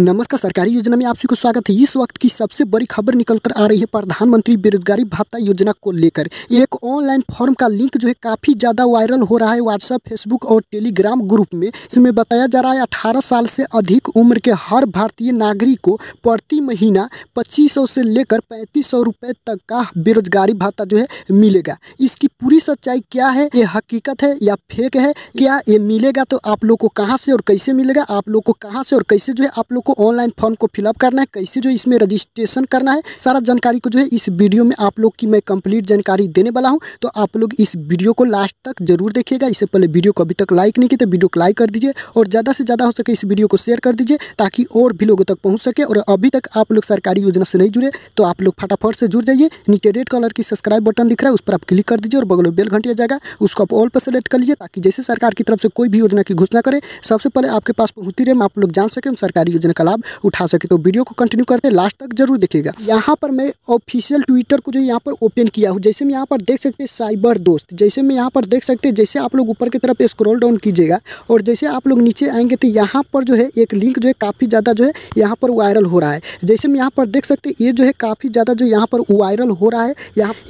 नमस्कार सरकारी योजना में आप सभी को स्वागत है इस वक्त की सबसे बड़ी खबर निकल कर आ रही है प्रधानमंत्री बेरोजगारी भत्ता योजना को लेकर एक ऑनलाइन फॉर्म का लिंक जो है काफ़ी ज़्यादा वायरल हो रहा है व्हाट्सएप फेसबुक और टेलीग्राम ग्रुप में इसमें बताया जा रहा है अठारह साल से अधिक उम्र के हर भारतीय नागरिक को प्रति महीना पच्चीस से लेकर पैंतीस सौ तक का बेरोजगारी भत्ता जो है मिलेगा इसकी पूरी सच्चाई क्या है ये हकीकत है या फेक है क्या ये मिलेगा तो आप लोग को कहाँ से और कैसे मिलेगा आप लोग को कहाँ से और कैसे जो है आप लोग को ऑनलाइन फॉर्म को फिलअप करना है कैसे जो इसमें रजिस्ट्रेशन करना है सारा जानकारी को जो है इस वीडियो में आप लोग की मैं कंप्लीट जानकारी देने वाला हूँ तो आप लोग इस वीडियो को लास्ट तक जरूर देखिएगा इससे पहले वीडियो को अभी तक लाइक नहीं किया तो वीडियो को लाइक कर दीजिए और ज़्यादा से ज़्यादा हो सके इस वीडियो को शेयर कर दीजिए ताकि और भी लोगों तक पहुँच सके और अभी तक आप लोग सरकारी योजना से नहीं जुड़े तो आप लोग फटाफट से जुड़ जाइए नीचे रेड कलर की सब्सक्राइब बटन दिख रहा है उस पर आप क्लिक कर दीजिए और बगल में बेल घंटिया जाएगा उसको आप ऑल पर सेलेक्ट कर लीजिए ताकि जैसे सरकार की तरफ से कोई भी योजना की घोषणा करे सबसे पहले आपके पास पहुंचती रहे आप लोग जान सके सरकारी योजना का लाभ उठा सके तो वीडियो को कंटिन्यू करते लास्ट तक जरूर देखिएगा यहाँ पर मैं ऑफिशियल ट्विटर को जो यहाँ पर ओपन किया हूँ जैसे मैं यहाँ पर देख सकते साइबर दोस्त जैसे मैं यहाँ पर देख सकते जैसे आप लोग ऊपर की तरफ स्क्रोल डाउन कीजिएगा और जैसे आप लोग नीचे आएंगे तो यहाँ पर जो है एक लिंक जो है काफ़ी ज़्यादा जो है यहाँ पर वायरल हो रहा है जैसे मैं यहाँ पर देख सकते ये जो है काफ़ी ज़्यादा जो यहाँ पर वायरल हो रहा है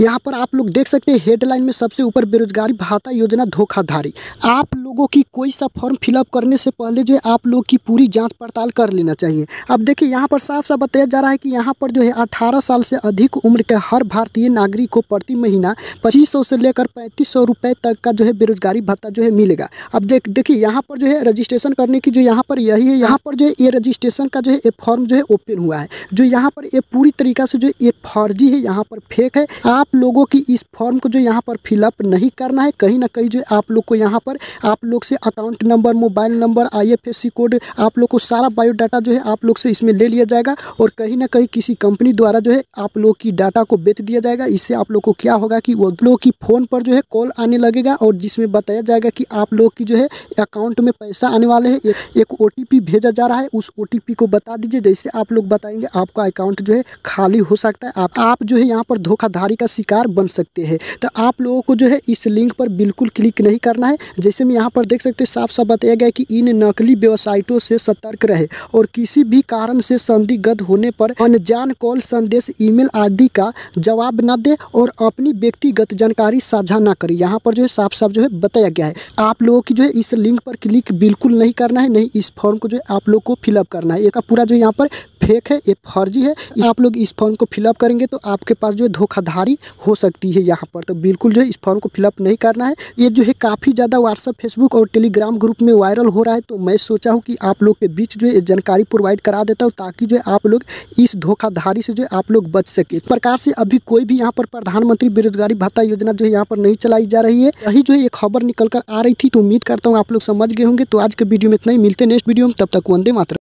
यहाँ पर आप लोग देख सकते हैं हेडलाइन में सबसे ऊपर बेरोजगारी भाता योजना धोखाधारी आप लोगों की कोई सा फॉर्म फिलअप करने से पहले जो है आप लोग की पूरी जांच पड़ताल कर लेना चाहिए अब देखिए यहाँ पर साफ साफ बताया जा रहा है कि यहाँ पर जो है अठारह साल से अधिक उम्र के हर भारतीय नागरिक को प्रति महीना पच्चीस से लेकर पैंतीस तक का जो है बेरोजगारी भत्ता जो है मिलेगा अब देख देखिए यहाँ पर जो है रजिस्ट्रेशन करने की जो यहाँ पर यही है यहाँ पर जो है ये रजिस्ट्रेशन का जो है फॉर्म जो है ओपन हुआ है जो यहाँ पर ये पूरी तरीका से जो ये फर्जी है यहाँ पर फेक है आप लोगों की इस फॉर्म को जो यहाँ पर फिलअप नहीं करना है कहीं ना कहीं जो आप लोग को यहाँ पर आप लोग से अकाउंट नंबर मोबाइल नंबर आई कोड आप लोग को सारा बायोडाटा जो है आप लोग से इसमें ले लिया जाएगा और कहीं ना कहीं किसी कंपनी द्वारा जो है आप लोग की डाटा को बेच दिया जाएगा इससे आप लोग को क्या होगा कि वो लोग की फ़ोन पर जो है कॉल आने लगेगा और जिसमें बताया जाएगा कि आप लोग की जो है अकाउंट में पैसा आने वाले हैं एक ओ भेजा जा रहा है उस ओ को बता दीजिए जैसे आप लोग बताएंगे आपका अकाउंट जो है खाली हो सकता है आप, आप जो है यहाँ पर धोखाधड़ी का शिकार बन सकते हैं तो आप लोग लोगों को जो है इस लिंक पर बिल्कुल क्लिक नहीं करना है जैसे में यहाँ पर देख सकते हैं साफ साफ बताया गया कि इन नकली वेबसाइटों से सतर्क रहे और किसी भी कारण से संदिग्ध होने पर अनजान कॉल संदेश ईमेल आदि का जवाब न दे और अपनी व्यक्तिगत जानकारी साझा न करे यहाँ पर जो है साफ साफ जो है बताया गया है आप लोगों की जो है इस लिंक पर क्लिक बिल्कुल नहीं करना है नहीं इस फॉर्म को जो है आप लोग को फिलअप करना है एक पूरा जो यहाँ पर फेक है ये फर्जी है आप लोग इस फॉर्म को फिलअप करेंगे तो आपके पास जो है धोखाधारी हो सकती है यहाँ पर तो बिल्कुल है इस फॉर्म को फिलअप नहीं करना है ये जो है काफ़ी ज़्यादा व्हाट्सअप फेसबुक और टेलीग्राम ग्रुप में वायरल हो रहा है तो मैं सोचा हूँ कि आप लोग के बीच जो है जानकारी प्रोवाइड करा देता हूँ ताकि जो है आप लोग इस धोखाधारी से जो है आप लोग बच सके इस प्रकार से अभी कोई भी यहाँ पर प्रधानमंत्री बेरोजगारी भत्ता योजना जो है यहाँ पर नहीं चलाई जा रही है यही जो है ये खबर निकल कर आ रही थी तो उम्मीद करता हूँ आप लोग समझ गए होंगे तो आज के वीडियो में इतना ही मिलते नेक्स्ट वीडियो में तब तक वंदे मात्र